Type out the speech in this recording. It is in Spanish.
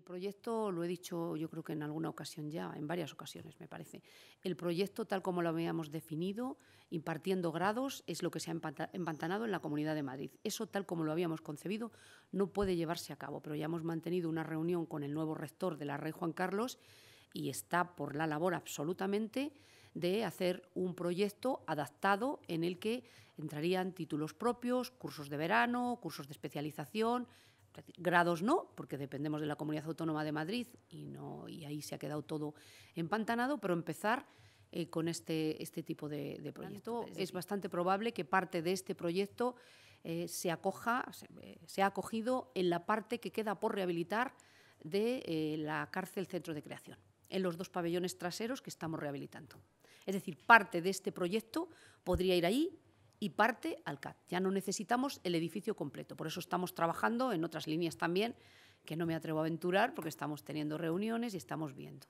El proyecto, lo he dicho yo creo que en alguna ocasión ya, en varias ocasiones me parece, el proyecto tal como lo habíamos definido, impartiendo grados, es lo que se ha empantanado en la Comunidad de Madrid. Eso tal como lo habíamos concebido no puede llevarse a cabo, pero ya hemos mantenido una reunión con el nuevo rector de la Rey Juan Carlos y está por la labor absolutamente de hacer un proyecto adaptado en el que entrarían títulos propios, cursos de verano, cursos de especialización, grados no, porque dependemos de la Comunidad Autónoma de Madrid y, no, y ahí se ha quedado todo empantanado, pero empezar eh, con este, este tipo de, proyectos. proyecto. es bastante probable que parte de este proyecto eh, se acoja, eh, se, ha acogido en la parte que queda por rehabilitar de la cárcel centro de creación, en los dos pabellones traseros que estamos rehabilitando. Es decir, parte de este proyecto podría ir ahí y parte al CAD. Ya no necesitamos el edificio completo. Por eso estamos trabajando en otras líneas también, que no me atrevo a aventurar porque estamos teniendo reuniones y estamos viendo.